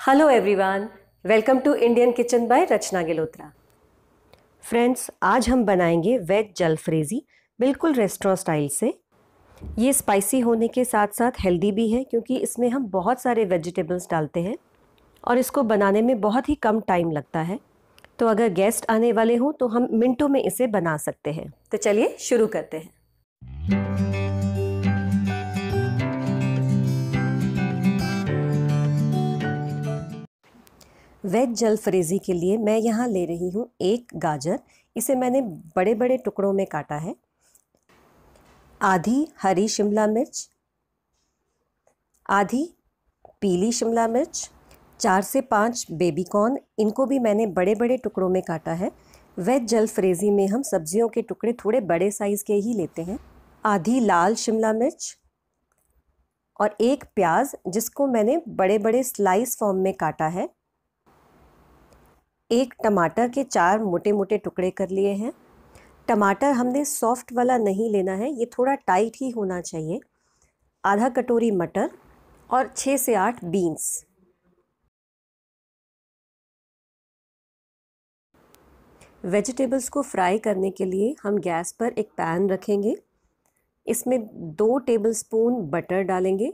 hello everyone welcome to Indian kitchen by Rachna Gilotra friends आज हम बनाएंगे वेज जलफ्रेजी बिल्कुल रेस्टोरेंट स्टाइल से ये स्पाइसी होने के साथ साथ हेल्दी भी है क्योंकि इसमें हम बहुत सारे वेजिटेबल्स डालते हैं और इसको बनाने में बहुत ही कम टाइम लगता है तो अगर गेस्ट आने वाले हों तो हम मिनटों में इसे बना सकते हैं तो चलिए शुरू करते हैं वेज जल फ्रेजी के लिए मैं यहाँ ले रही हूँ एक गाजर इसे मैंने बड़े बड़े टुकड़ों में काटा है आधी हरी शिमला मिर्च आधी पीली शिमला मिर्च चार से पाँच बेबी कॉर्न इनको भी मैंने बड़े बड़े टुकड़ों में काटा है वेज जल फ्रेजी में हम सब्जियों के टुकड़े थोड़े बड़े साइज़ के ही लेते हैं आधी लाल शिमला मिर्च और एक प्याज जिसको मैंने बड़े बड़े स्लाइस फॉर्म में काटा है एक टमाटर के चार मोटे मोटे टुकड़े कर लिए हैं टमाटर हमने सॉफ्ट वाला नहीं लेना है ये थोड़ा टाइट ही होना चाहिए आधा कटोरी मटर और छः से आठ बीन्स वेजिटेबल्स को फ्राई करने के लिए हम गैस पर एक पैन रखेंगे इसमें दो टेबलस्पून बटर डालेंगे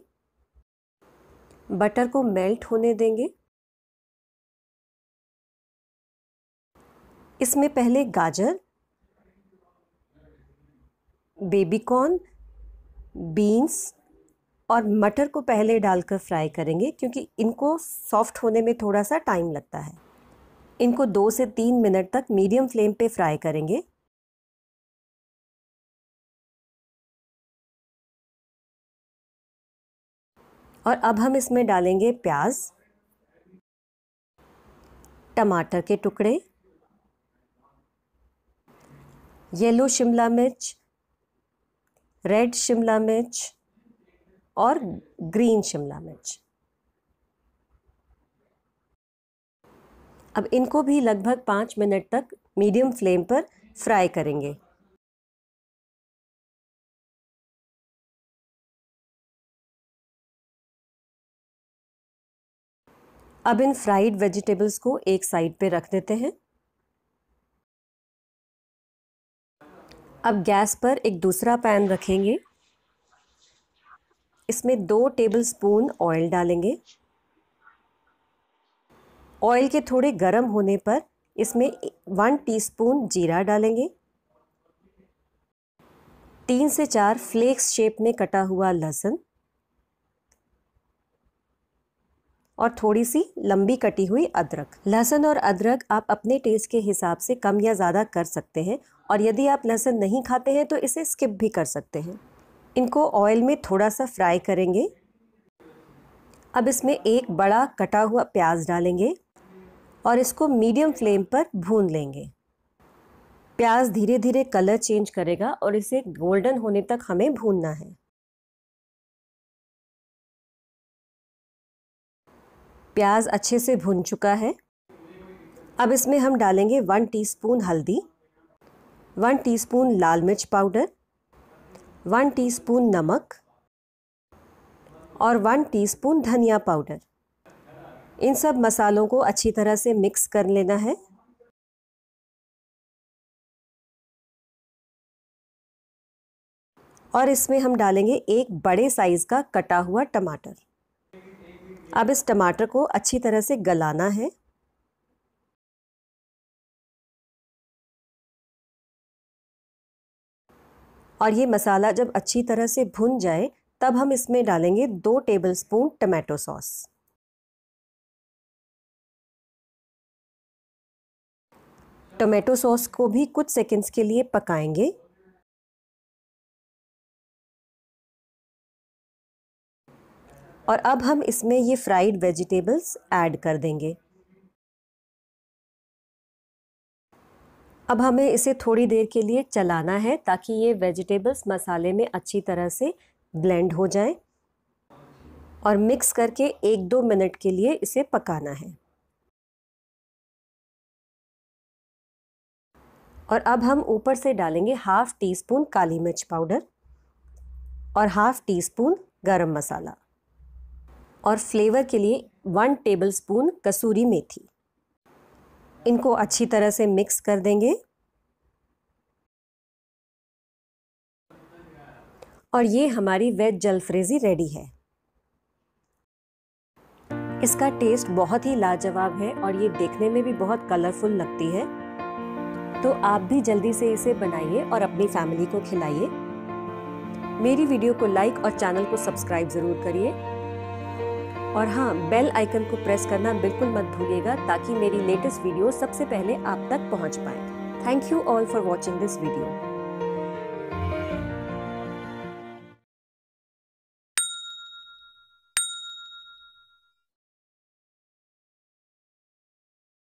बटर को मेल्ट होने देंगे इसमें पहले गाजर बेबी कॉर्न बीन्स और मटर को पहले डालकर फ्राई करेंगे क्योंकि इनको सॉफ्ट होने में थोड़ा सा टाइम लगता है इनको दो से तीन मिनट तक मीडियम फ्लेम पे फ्राई करेंगे और अब हम इसमें डालेंगे प्याज टमाटर के टुकड़े येलो शिमला मिर्च रेड शिमला मिर्च और ग्रीन शिमला मिर्च अब इनको भी लगभग पाँच मिनट तक मीडियम फ्लेम पर फ्राई करेंगे अब इन फ्राइड वेजिटेबल्स को एक साइड पे रख देते हैं अब गैस पर एक दूसरा पैन रखेंगे इसमें दो टेबलस्पून ऑयल डालेंगे ऑयल के थोड़े गर्म होने पर इसमें वन टीस्पून जीरा डालेंगे तीन से चार फ्लेक्स शेप में कटा हुआ लहसुन और थोड़ी सी लंबी कटी हुई अदरक लहसुन और अदरक आप अपने टेस्ट के हिसाब से कम या ज़्यादा कर सकते हैं और यदि आप लहसुन नहीं खाते हैं तो इसे स्किप भी कर सकते हैं इनको ऑयल में थोड़ा सा फ्राई करेंगे अब इसमें एक बड़ा कटा हुआ प्याज डालेंगे और इसको मीडियम फ्लेम पर भून लेंगे प्याज धीरे धीरे कलर चेंज करेगा और इसे गोल्डन होने तक हमें भूनना है प्याज अच्छे से भून चुका है अब इसमें हम डालेंगे वन टीस्पून हल्दी वन टीस्पून लाल मिर्च पाउडर वन टीस्पून नमक और वन टीस्पून धनिया पाउडर इन सब मसालों को अच्छी तरह से मिक्स कर लेना है और इसमें हम डालेंगे एक बड़े साइज़ का कटा हुआ टमाटर अब इस टमाटर को अच्छी तरह से गलाना है और ये मसाला जब अच्छी तरह से भुन जाए तब हम इसमें डालेंगे दो tablespoon tomato sauce tomato sauce को भी कुछ सेकंड्स के लिए पकाएंगे और अब हम इसमें ये फ्राइड वेजिटेबल्स ऐड कर देंगे अब हमें इसे थोड़ी देर के लिए चलाना है ताकि ये वेजिटेबल्स मसाले में अच्छी तरह से ब्लेंड हो जाएं और मिक्स करके एक दो मिनट के लिए इसे पकाना है और अब हम ऊपर से डालेंगे हाफ़ टी स्पून काली मिर्च पाउडर और हाफ़ टी स्पून गरम मसाला और फ्लेवर के लिए वन टेबल स्पून कसूरी मेथी इनको अच्छी तरह से मिक्स कर देंगे और ये हमारी वेज जलफ्रेजी रेडी है इसका टेस्ट बहुत ही लाजवाब है और ये देखने में भी बहुत कलरफुल लगती है तो आप भी जल्दी से इसे बनाइए और अपनी फैमिली को खिलाइए मेरी वीडियो को लाइक और चैनल को सब्सक्राइब ज़रूर करिए और हाँ बेल आइकन को प्रेस करना बिल्कुल मत भूलिएगा ताकि मेरी लेटेस्ट वीडियो सबसे पहले आप तक पहुँच पाए thank you all for watching this video